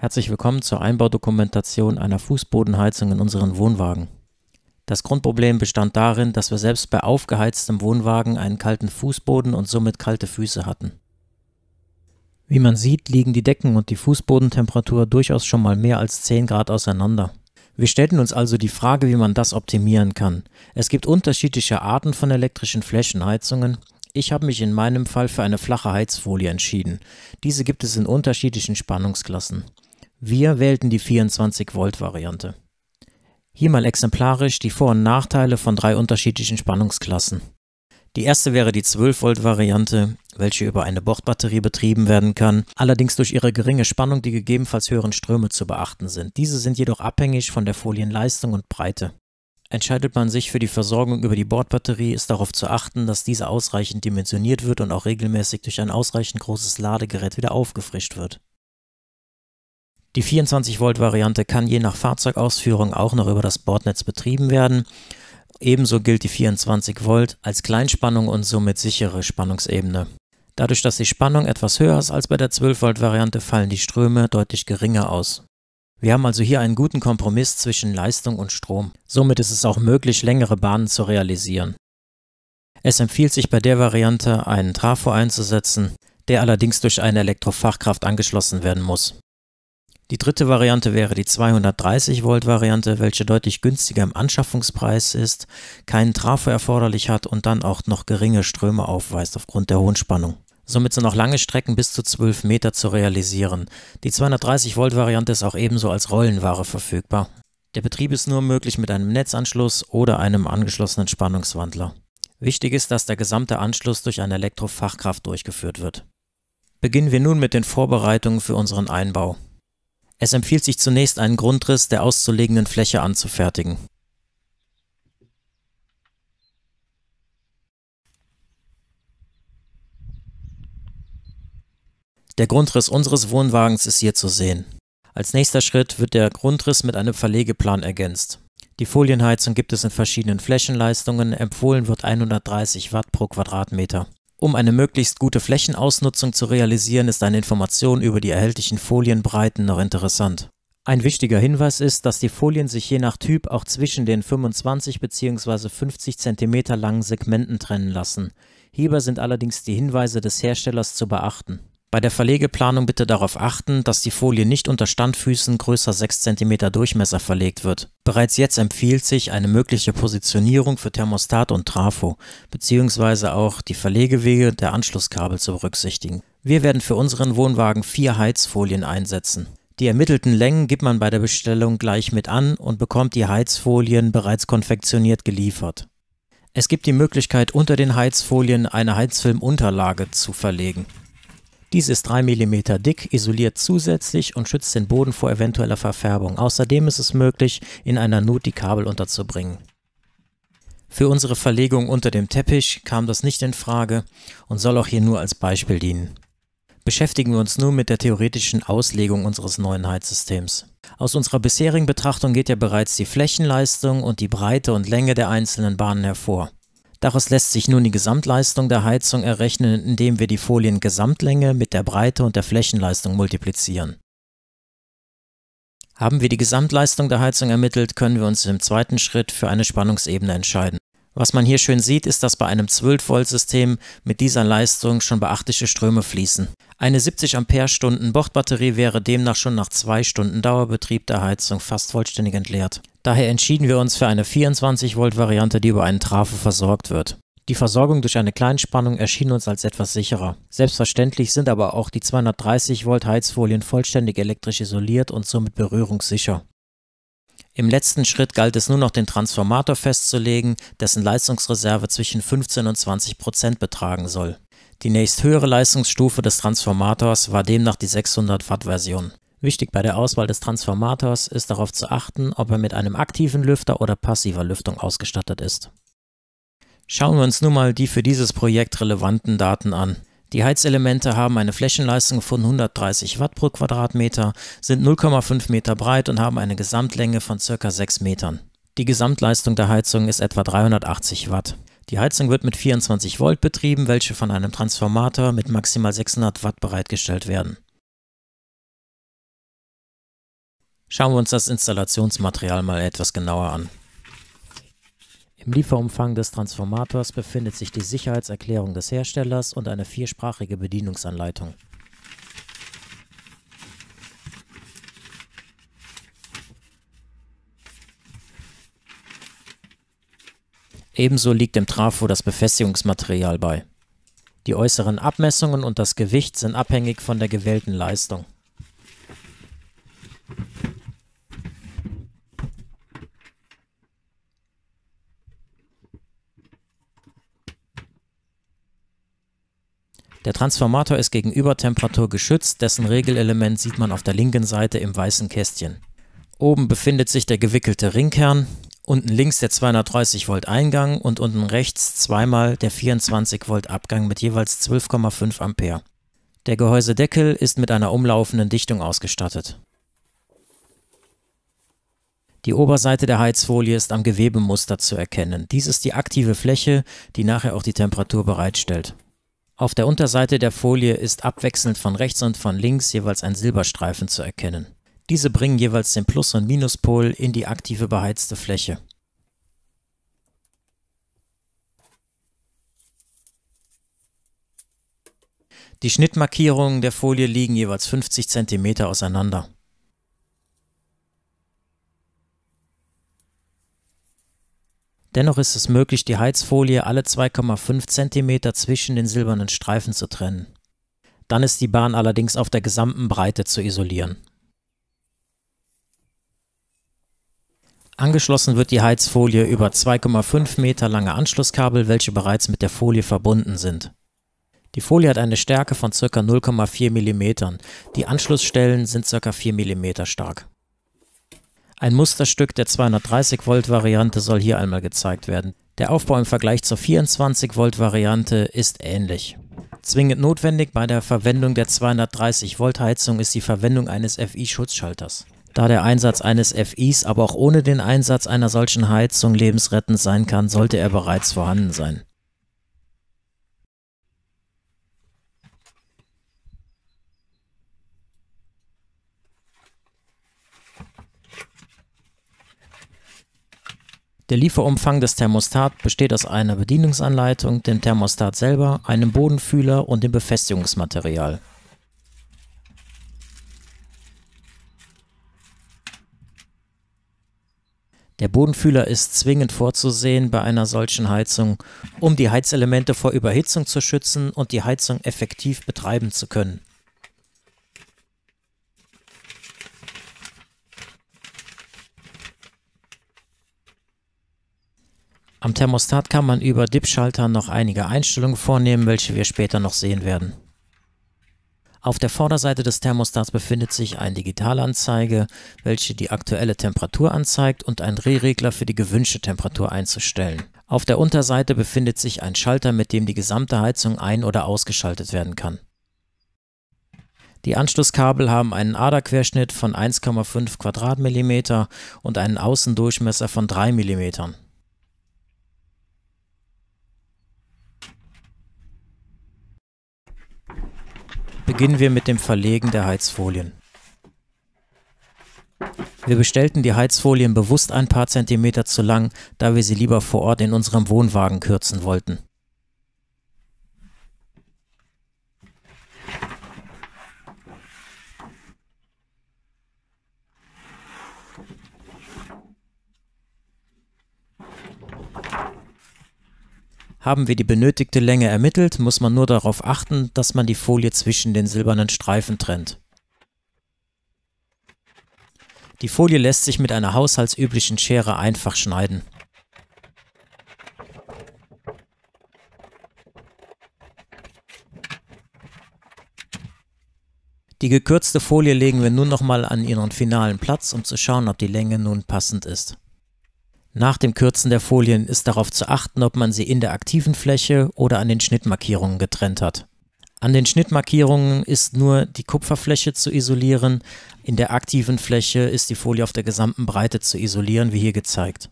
Herzlich willkommen zur Einbaudokumentation einer Fußbodenheizung in unseren Wohnwagen. Das Grundproblem bestand darin, dass wir selbst bei aufgeheiztem Wohnwagen einen kalten Fußboden und somit kalte Füße hatten. Wie man sieht, liegen die Decken und die Fußbodentemperatur durchaus schon mal mehr als 10 Grad auseinander. Wir stellten uns also die Frage, wie man das optimieren kann. Es gibt unterschiedliche Arten von elektrischen Flächenheizungen, ich habe mich in meinem Fall für eine flache Heizfolie entschieden. Diese gibt es in unterschiedlichen Spannungsklassen. Wir wählten die 24-Volt-Variante. Hier mal exemplarisch die Vor- und Nachteile von drei unterschiedlichen Spannungsklassen. Die erste wäre die 12-Volt-Variante, welche über eine Bordbatterie betrieben werden kann, allerdings durch ihre geringe Spannung die gegebenenfalls höheren Ströme zu beachten sind. Diese sind jedoch abhängig von der Folienleistung und Breite. Entscheidet man sich für die Versorgung über die Bordbatterie, ist darauf zu achten, dass diese ausreichend dimensioniert wird und auch regelmäßig durch ein ausreichend großes Ladegerät wieder aufgefrischt wird. Die 24-Volt-Variante kann je nach Fahrzeugausführung auch noch über das Bordnetz betrieben werden. Ebenso gilt die 24 Volt als Kleinspannung und somit sichere Spannungsebene. Dadurch, dass die Spannung etwas höher ist als bei der 12 Volt Variante, fallen die Ströme deutlich geringer aus. Wir haben also hier einen guten Kompromiss zwischen Leistung und Strom. Somit ist es auch möglich, längere Bahnen zu realisieren. Es empfiehlt sich bei der Variante, einen Trafo einzusetzen, der allerdings durch eine Elektrofachkraft angeschlossen werden muss. Die dritte Variante wäre die 230 Volt Variante, welche deutlich günstiger im Anschaffungspreis ist, keinen Trafo erforderlich hat und dann auch noch geringe Ströme aufweist aufgrund der hohen Spannung. Somit sind auch lange Strecken bis zu 12 Meter zu realisieren. Die 230 Volt Variante ist auch ebenso als Rollenware verfügbar. Der Betrieb ist nur möglich mit einem Netzanschluss oder einem angeschlossenen Spannungswandler. Wichtig ist, dass der gesamte Anschluss durch eine Elektrofachkraft durchgeführt wird. Beginnen wir nun mit den Vorbereitungen für unseren Einbau. Es empfiehlt sich zunächst einen Grundriss der auszulegenden Fläche anzufertigen. Der Grundriss unseres Wohnwagens ist hier zu sehen. Als nächster Schritt wird der Grundriss mit einem Verlegeplan ergänzt. Die Folienheizung gibt es in verschiedenen Flächenleistungen, empfohlen wird 130 Watt pro Quadratmeter. Um eine möglichst gute Flächenausnutzung zu realisieren, ist eine Information über die erhältlichen Folienbreiten noch interessant. Ein wichtiger Hinweis ist, dass die Folien sich je nach Typ auch zwischen den 25 bzw. 50 cm langen Segmenten trennen lassen. Hierbei sind allerdings die Hinweise des Herstellers zu beachten. Bei der Verlegeplanung bitte darauf achten, dass die Folie nicht unter Standfüßen größer 6 cm Durchmesser verlegt wird. Bereits jetzt empfiehlt sich eine mögliche Positionierung für Thermostat und Trafo bzw. auch die Verlegewege der Anschlusskabel zu berücksichtigen. Wir werden für unseren Wohnwagen vier Heizfolien einsetzen. Die ermittelten Längen gibt man bei der Bestellung gleich mit an und bekommt die Heizfolien bereits konfektioniert geliefert. Es gibt die Möglichkeit, unter den Heizfolien eine Heizfilmunterlage zu verlegen. Dies ist 3 mm dick, isoliert zusätzlich und schützt den Boden vor eventueller Verfärbung. Außerdem ist es möglich, in einer Nut die Kabel unterzubringen. Für unsere Verlegung unter dem Teppich kam das nicht in Frage und soll auch hier nur als Beispiel dienen. Beschäftigen wir uns nun mit der theoretischen Auslegung unseres neuen Heizsystems. Aus unserer bisherigen Betrachtung geht ja bereits die Flächenleistung und die Breite und Länge der einzelnen Bahnen hervor. Daraus lässt sich nun die Gesamtleistung der Heizung errechnen, indem wir die Foliengesamtlänge mit der Breite und der Flächenleistung multiplizieren. Haben wir die Gesamtleistung der Heizung ermittelt, können wir uns im zweiten Schritt für eine Spannungsebene entscheiden was man hier schön sieht, ist, dass bei einem 12-Volt-System mit dieser Leistung schon beachtliche Ströme fließen. Eine 70 Ampere-Stunden Bordbatterie wäre demnach schon nach zwei Stunden Dauerbetrieb der Heizung fast vollständig entleert. Daher entschieden wir uns für eine 24-Volt-Variante, die über einen Trafo versorgt wird. Die Versorgung durch eine Kleinspannung erschien uns als etwas sicherer. Selbstverständlich sind aber auch die 230 Volt Heizfolien vollständig elektrisch isoliert und somit berührungssicher. Im letzten Schritt galt es nur noch den Transformator festzulegen, dessen Leistungsreserve zwischen 15 und 20 Prozent betragen soll. Die nächsthöhere Leistungsstufe des Transformators war demnach die 600 Watt Version. Wichtig bei der Auswahl des Transformators ist darauf zu achten, ob er mit einem aktiven Lüfter oder passiver Lüftung ausgestattet ist. Schauen wir uns nun mal die für dieses Projekt relevanten Daten an. Die Heizelemente haben eine Flächenleistung von 130 Watt pro Quadratmeter, sind 0,5 Meter breit und haben eine Gesamtlänge von ca. 6 Metern. Die Gesamtleistung der Heizung ist etwa 380 Watt. Die Heizung wird mit 24 Volt betrieben, welche von einem Transformator mit maximal 600 Watt bereitgestellt werden. Schauen wir uns das Installationsmaterial mal etwas genauer an. Im Lieferumfang des Transformators befindet sich die Sicherheitserklärung des Herstellers und eine viersprachige Bedienungsanleitung. Ebenso liegt dem Trafo das Befestigungsmaterial bei. Die äußeren Abmessungen und das Gewicht sind abhängig von der gewählten Leistung. Der Transformator ist gegen Übertemperatur geschützt, dessen Regelelement sieht man auf der linken Seite im weißen Kästchen. Oben befindet sich der gewickelte Ringkern, unten links der 230 Volt Eingang und unten rechts zweimal der 24 Volt Abgang mit jeweils 12,5 Ampere. Der Gehäusedeckel ist mit einer umlaufenden Dichtung ausgestattet. Die Oberseite der Heizfolie ist am Gewebemuster zu erkennen. Dies ist die aktive Fläche, die nachher auch die Temperatur bereitstellt. Auf der Unterseite der Folie ist abwechselnd von rechts und von links jeweils ein Silberstreifen zu erkennen. Diese bringen jeweils den Plus- und Minuspol in die aktive beheizte Fläche. Die Schnittmarkierungen der Folie liegen jeweils 50 cm auseinander. Dennoch ist es möglich, die Heizfolie alle 2,5 cm zwischen den silbernen Streifen zu trennen. Dann ist die Bahn allerdings auf der gesamten Breite zu isolieren. Angeschlossen wird die Heizfolie über 2,5 Meter lange Anschlusskabel, welche bereits mit der Folie verbunden sind. Die Folie hat eine Stärke von ca. 0,4 mm. Die Anschlussstellen sind ca. 4 mm stark. Ein Musterstück der 230 Volt Variante soll hier einmal gezeigt werden. Der Aufbau im Vergleich zur 24 Volt Variante ist ähnlich. Zwingend notwendig bei der Verwendung der 230 Volt Heizung ist die Verwendung eines FI-Schutzschalters. Da der Einsatz eines FIs aber auch ohne den Einsatz einer solchen Heizung lebensrettend sein kann, sollte er bereits vorhanden sein. Der Lieferumfang des Thermostat besteht aus einer Bedienungsanleitung, dem Thermostat selber, einem Bodenfühler und dem Befestigungsmaterial. Der Bodenfühler ist zwingend vorzusehen bei einer solchen Heizung, um die Heizelemente vor Überhitzung zu schützen und die Heizung effektiv betreiben zu können. Thermostat kann man über dip schalter noch einige Einstellungen vornehmen, welche wir später noch sehen werden. Auf der Vorderseite des Thermostats befindet sich eine Digitalanzeige, welche die aktuelle Temperatur anzeigt und ein Drehregler für die gewünschte Temperatur einzustellen. Auf der Unterseite befindet sich ein Schalter, mit dem die gesamte Heizung ein- oder ausgeschaltet werden kann. Die Anschlusskabel haben einen Aderquerschnitt von 1,5 Quadratmillimeter und einen Außendurchmesser von 3 Millimetern. Beginnen wir mit dem Verlegen der Heizfolien. Wir bestellten die Heizfolien bewusst ein paar Zentimeter zu lang, da wir sie lieber vor Ort in unserem Wohnwagen kürzen wollten. Haben wir die benötigte Länge ermittelt, muss man nur darauf achten, dass man die Folie zwischen den silbernen Streifen trennt. Die Folie lässt sich mit einer haushaltsüblichen Schere einfach schneiden. Die gekürzte Folie legen wir nun nochmal an ihren finalen Platz, um zu schauen, ob die Länge nun passend ist. Nach dem Kürzen der Folien ist darauf zu achten, ob man sie in der aktiven Fläche oder an den Schnittmarkierungen getrennt hat. An den Schnittmarkierungen ist nur die Kupferfläche zu isolieren, in der aktiven Fläche ist die Folie auf der gesamten Breite zu isolieren, wie hier gezeigt.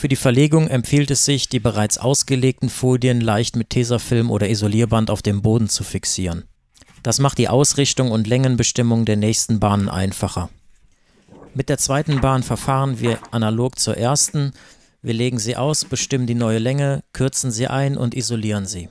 Für die Verlegung empfiehlt es sich, die bereits ausgelegten Folien leicht mit Tesafilm oder Isolierband auf dem Boden zu fixieren. Das macht die Ausrichtung und Längenbestimmung der nächsten Bahnen einfacher. Mit der zweiten Bahn verfahren wir analog zur ersten. Wir legen sie aus, bestimmen die neue Länge, kürzen sie ein und isolieren sie.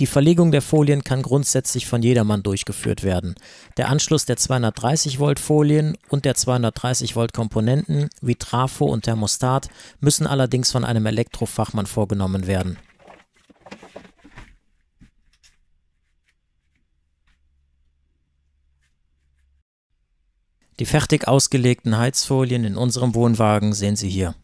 Die Verlegung der Folien kann grundsätzlich von jedermann durchgeführt werden. Der Anschluss der 230 Volt Folien und der 230 Volt Komponenten wie Trafo und Thermostat müssen allerdings von einem Elektrofachmann vorgenommen werden. Die fertig ausgelegten Heizfolien in unserem Wohnwagen sehen Sie hier.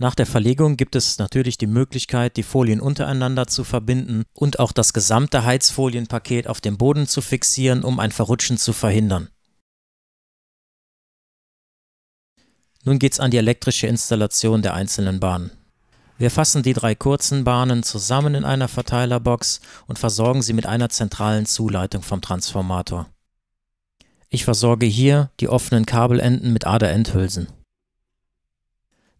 Nach der Verlegung gibt es natürlich die Möglichkeit, die Folien untereinander zu verbinden und auch das gesamte Heizfolienpaket auf dem Boden zu fixieren, um ein Verrutschen zu verhindern. Nun geht's an die elektrische Installation der einzelnen Bahnen. Wir fassen die drei kurzen Bahnen zusammen in einer Verteilerbox und versorgen sie mit einer zentralen Zuleitung vom Transformator. Ich versorge hier die offenen Kabelenden mit Aderendhülsen.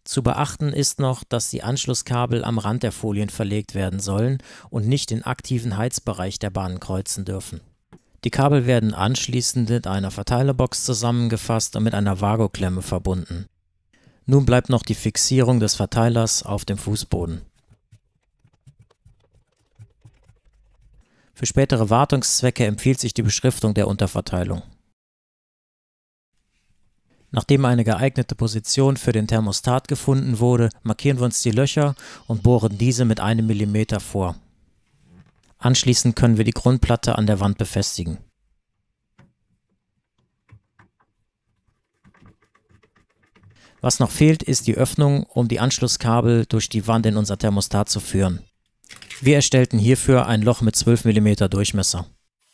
Zu beachten ist noch, dass die Anschlusskabel am Rand der Folien verlegt werden sollen und nicht den aktiven Heizbereich der Bahnen kreuzen dürfen. Die Kabel werden anschließend mit einer Verteilerbox zusammengefasst und mit einer Vago-Klemme verbunden. Nun bleibt noch die Fixierung des Verteilers auf dem Fußboden. Für spätere Wartungszwecke empfiehlt sich die Beschriftung der Unterverteilung. Nachdem eine geeignete Position für den Thermostat gefunden wurde, markieren wir uns die Löcher und bohren diese mit einem Millimeter vor. Anschließend können wir die Grundplatte an der Wand befestigen. Was noch fehlt, ist die Öffnung, um die Anschlusskabel durch die Wand in unser Thermostat zu führen. Wir erstellten hierfür ein Loch mit 12 mm Durchmesser.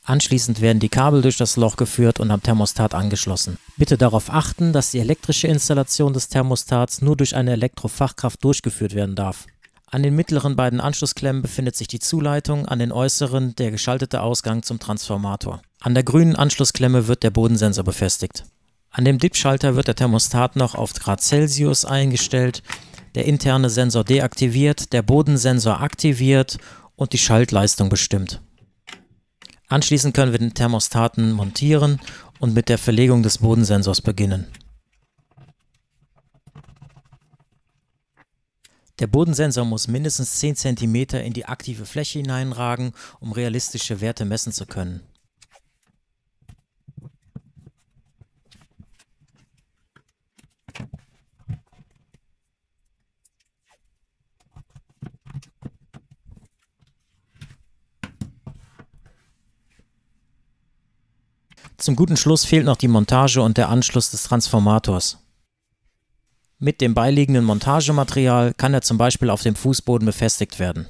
Anschließend werden die Kabel durch das Loch geführt und am Thermostat angeschlossen. Bitte darauf achten, dass die elektrische Installation des Thermostats nur durch eine Elektrofachkraft durchgeführt werden darf. An den mittleren beiden Anschlussklemmen befindet sich die Zuleitung, an den äußeren der geschaltete Ausgang zum Transformator. An der grünen Anschlussklemme wird der Bodensensor befestigt. An dem DIP-Schalter wird der Thermostat noch auf Grad Celsius eingestellt, der interne Sensor deaktiviert, der Bodensensor aktiviert und die Schaltleistung bestimmt. Anschließend können wir den Thermostaten montieren und mit der Verlegung des Bodensensors beginnen. Der Bodensensor muss mindestens 10 cm in die aktive Fläche hineinragen, um realistische Werte messen zu können. Zum guten Schluss fehlt noch die Montage und der Anschluss des Transformators. Mit dem beiliegenden Montagematerial kann er zum Beispiel auf dem Fußboden befestigt werden.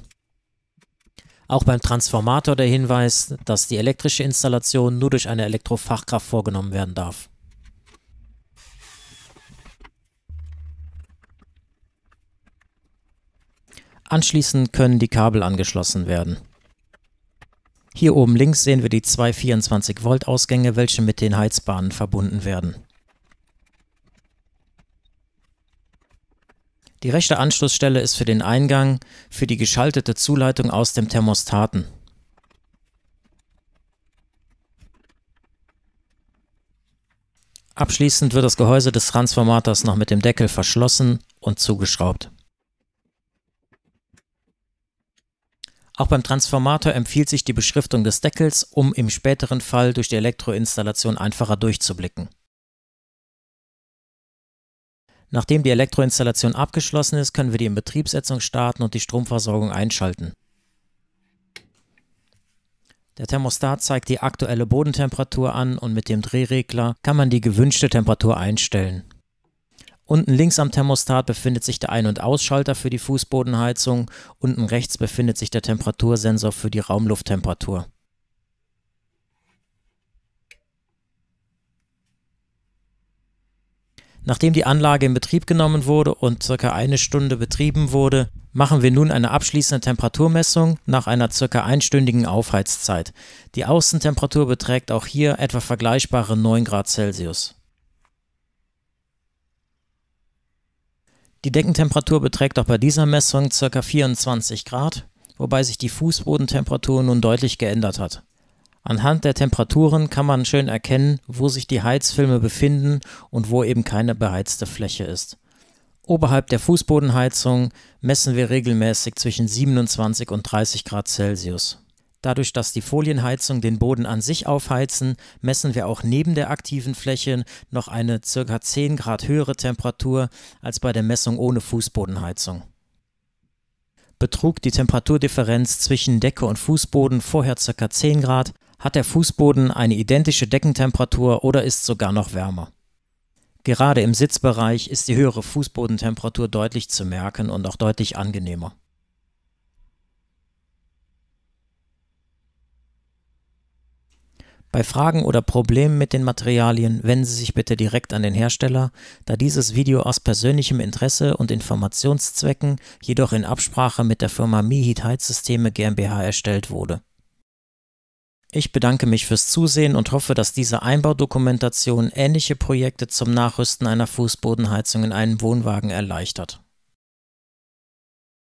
Auch beim Transformator der Hinweis, dass die elektrische Installation nur durch eine Elektrofachkraft vorgenommen werden darf. Anschließend können die Kabel angeschlossen werden. Hier oben links sehen wir die zwei 24 Volt Ausgänge, welche mit den Heizbahnen verbunden werden. Die rechte Anschlussstelle ist für den Eingang für die geschaltete Zuleitung aus dem Thermostaten. Abschließend wird das Gehäuse des Transformators noch mit dem Deckel verschlossen und zugeschraubt. Auch beim Transformator empfiehlt sich die Beschriftung des Deckels, um im späteren Fall durch die Elektroinstallation einfacher durchzublicken. Nachdem die Elektroinstallation abgeschlossen ist, können wir die Inbetriebssetzung starten und die Stromversorgung einschalten. Der Thermostat zeigt die aktuelle Bodentemperatur an und mit dem Drehregler kann man die gewünschte Temperatur einstellen. Unten links am Thermostat befindet sich der Ein- und Ausschalter für die Fußbodenheizung, unten rechts befindet sich der Temperatursensor für die Raumlufttemperatur. Nachdem die Anlage in Betrieb genommen wurde und circa eine Stunde betrieben wurde, machen wir nun eine abschließende Temperaturmessung nach einer circa einstündigen Aufheizzeit. Die Außentemperatur beträgt auch hier etwa vergleichbare 9 Grad Celsius. Die Deckentemperatur beträgt auch bei dieser Messung ca. 24 Grad, wobei sich die Fußbodentemperatur nun deutlich geändert hat. Anhand der Temperaturen kann man schön erkennen, wo sich die Heizfilme befinden und wo eben keine beheizte Fläche ist. Oberhalb der Fußbodenheizung messen wir regelmäßig zwischen 27 und 30 Grad Celsius. Dadurch, dass die Folienheizung den Boden an sich aufheizen, messen wir auch neben der aktiven Fläche noch eine ca. 10 Grad höhere Temperatur als bei der Messung ohne Fußbodenheizung. Betrug die Temperaturdifferenz zwischen Decke und Fußboden vorher ca. 10 Grad, hat der Fußboden eine identische Deckentemperatur oder ist sogar noch wärmer. Gerade im Sitzbereich ist die höhere Fußbodentemperatur deutlich zu merken und auch deutlich angenehmer. Bei Fragen oder Problemen mit den Materialien wenden Sie sich bitte direkt an den Hersteller, da dieses Video aus persönlichem Interesse und Informationszwecken jedoch in Absprache mit der Firma Miheat Heizsysteme GmbH erstellt wurde. Ich bedanke mich fürs Zusehen und hoffe, dass diese Einbaudokumentation ähnliche Projekte zum Nachrüsten einer Fußbodenheizung in einem Wohnwagen erleichtert.